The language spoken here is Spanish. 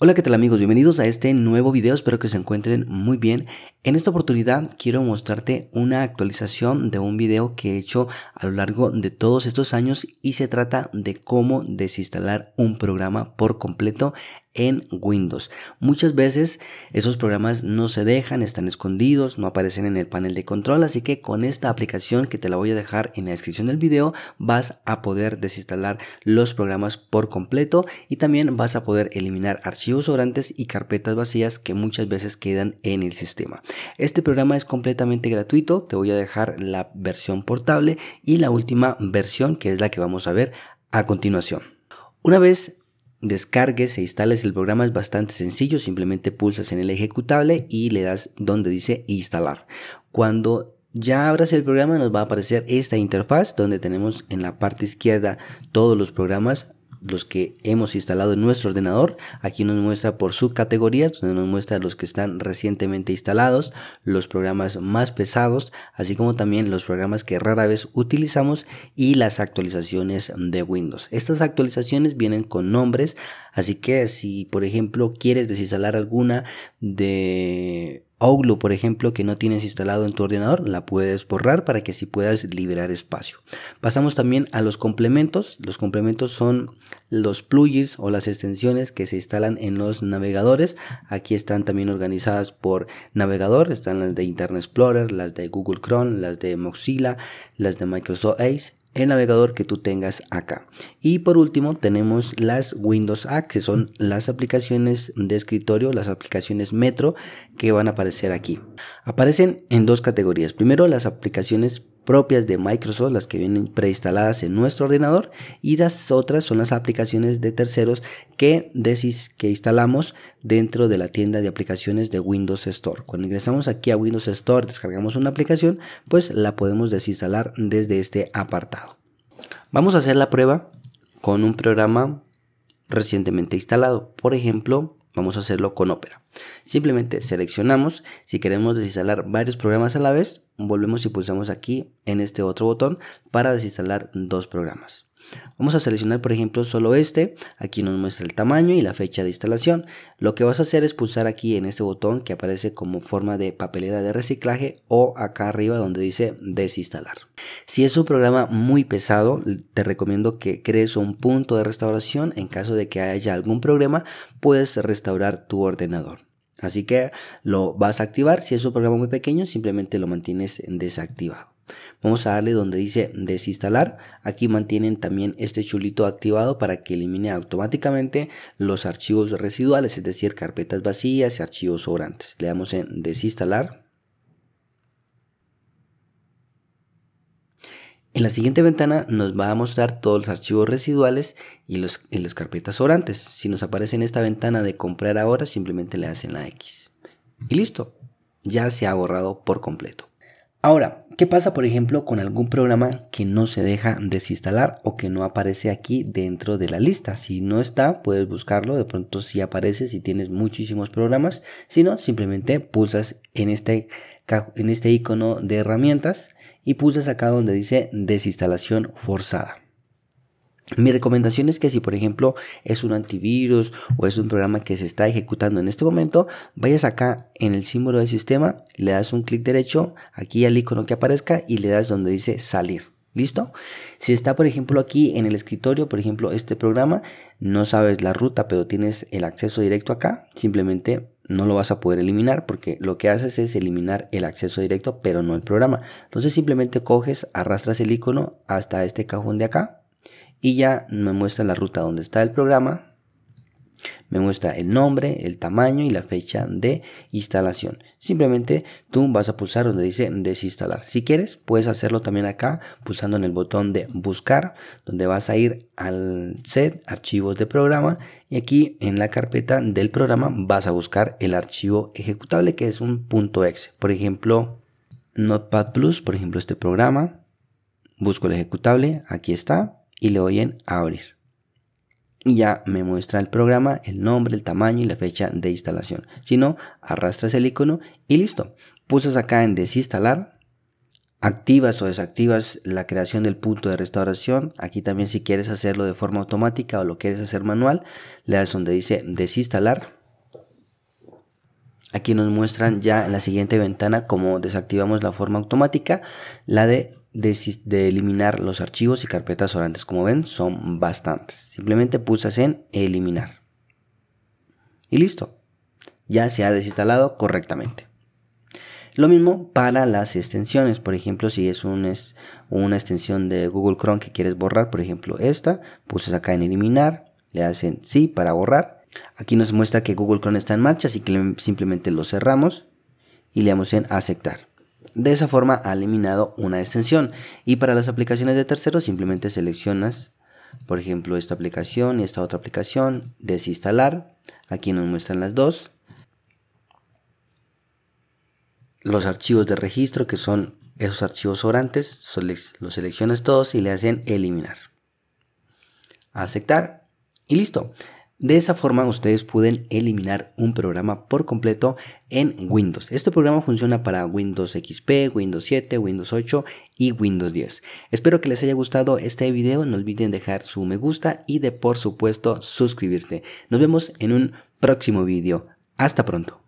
Hola, ¿qué tal amigos? Bienvenidos a este nuevo video, espero que se encuentren muy bien. En esta oportunidad quiero mostrarte una actualización de un video que he hecho a lo largo de todos estos años y se trata de cómo desinstalar un programa por completo en Windows. Muchas veces esos programas no se dejan, están escondidos, no aparecen en el panel de control, así que con esta aplicación que te la voy a dejar en la descripción del video vas a poder desinstalar los programas por completo y también vas a poder eliminar archivos sobrantes y carpetas vacías que muchas veces quedan en el sistema. Este programa es completamente gratuito, te voy a dejar la versión portable y la última versión que es la que vamos a ver a continuación. Una vez descargues e instales el programa es bastante sencillo, simplemente pulsas en el ejecutable y le das donde dice instalar. Cuando ya abras el programa nos va a aparecer esta interfaz donde tenemos en la parte izquierda todos los programas los que hemos instalado en nuestro ordenador. Aquí nos muestra por subcategorías, donde nos muestra los que están recientemente instalados, los programas más pesados, así como también los programas que rara vez utilizamos y las actualizaciones de Windows. Estas actualizaciones vienen con nombres, así que si por ejemplo quieres desinstalar alguna de Outlook, por ejemplo, que no tienes instalado en tu ordenador, la puedes borrar para que así puedas liberar espacio. Pasamos también a los complementos. Los complementos son los plugins o las extensiones que se instalan en los navegadores. Aquí están también organizadas por navegador. Están las de Internet Explorer, las de Google Chrome, las de Mozilla, las de Microsoft Edge el navegador que tú tengas acá. Y por último tenemos las Windows a que son las aplicaciones de escritorio, las aplicaciones Metro que van a aparecer aquí. Aparecen en dos categorías. Primero las aplicaciones propias de Microsoft, las que vienen preinstaladas en nuestro ordenador, y las otras son las aplicaciones de terceros que, que instalamos dentro de la tienda de aplicaciones de Windows Store. Cuando ingresamos aquí a Windows Store, descargamos una aplicación, pues la podemos desinstalar desde este apartado. Vamos a hacer la prueba con un programa recientemente instalado, por ejemplo, Vamos a hacerlo con Opera. Simplemente seleccionamos, si queremos desinstalar varios programas a la vez, volvemos y pulsamos aquí en este otro botón para desinstalar dos programas. Vamos a seleccionar por ejemplo solo este, aquí nos muestra el tamaño y la fecha de instalación. Lo que vas a hacer es pulsar aquí en este botón que aparece como forma de papelera de reciclaje o acá arriba donde dice desinstalar. Si es un programa muy pesado, te recomiendo que crees un punto de restauración. En caso de que haya algún problema, puedes restaurar tu ordenador. Así que lo vas a activar. Si es un programa muy pequeño, simplemente lo mantienes desactivado. Vamos a darle donde dice desinstalar. Aquí mantienen también este chulito activado para que elimine automáticamente los archivos residuales, es decir, carpetas vacías y archivos sobrantes. Le damos en desinstalar. En la siguiente ventana nos va a mostrar todos los archivos residuales y, los, las carpetas sobrantes. Si nos aparece en esta ventana de comprar ahora, simplemente le hacen la X. Y listo, ya se ha borrado por completo. Ahora, ¿qué pasa por ejemplo con algún programa que no se deja desinstalar o que no aparece aquí dentro de la lista? Si no está, puedes buscarlo, de pronto si sí aparece, si tienes muchísimos programas, sino simplemente pulsas en este, en este icono de herramientas y pulsas acá donde dice desinstalación forzada. Mi recomendación es que si por ejemplo es un antivirus o es un programa que se está ejecutando en este momento, vayas acá en el símbolo del sistema, le das un clic derecho aquí al icono que aparezca y le das donde dice salir. ¿Listo? Si está, por ejemplo, aquí en el escritorio, por ejemplo, este programa, no sabes la ruta, pero tienes el acceso directo acá, simplemente no lo vas a poder eliminar porque lo que haces es eliminar el acceso directo, pero no el programa. Entonces simplemente coges, arrastras el icono hasta este cajón de acá, y ya me muestra la ruta donde está el programa. Me muestra el nombre, el tamaño y la fecha de instalación. Simplemente tú vas a pulsar donde dice desinstalar. Si quieres, puedes hacerlo también acá pulsando en el botón de buscar, donde vas a ir al set archivos de programa y aquí en la carpeta del programa vas a buscar el archivo ejecutable que es un .exe. Por ejemplo, Notepad Plus, por ejemplo este programa. Busco el ejecutable, aquí está y le doy en abrir. Y ya me muestra el programa, el nombre, el tamaño y la fecha de instalación. Si no, arrastras el icono y listo. Pulsas acá en desinstalar. Activas o desactivas la creación del punto de restauración. Aquí también si quieres hacerlo de forma automática o lo quieres hacer manual, le das donde dice desinstalar. Aquí nos muestran ya en la siguiente ventana cómo desactivamos la forma automática, la de de, eliminar los archivos y carpetas orantes. Como ven, son bastantes. Simplemente pulsas en eliminar. Y listo. Ya se ha desinstalado correctamente. Lo mismo para las extensiones, por ejemplo, si es, es una extensión de Google Chrome que quieres borrar, por ejemplo esta, pulsas acá en eliminar, le hacen sí para borrar. Aquí nos muestra que Google Chrome está en marcha, así que simplemente lo cerramos y le damos en aceptar. De esa forma ha eliminado una extensión. Y para las aplicaciones de terceros simplemente seleccionas, por ejemplo, esta aplicación y esta otra aplicación, desinstalar. Aquí nos muestran las dos. Los archivos de registro que son esos archivos sobrantes, los seleccionas todos y le hacen eliminar. Aceptar y listo. De esa forma ustedes pueden eliminar un programa por completo en Windows. Este programa funciona para Windows XP, Windows 7, Windows 8 y Windows 10. Espero que les haya gustado este video. No olviden dejar su me gusta y de por supuesto suscribirte. Nos vemos en un próximo video. Hasta pronto.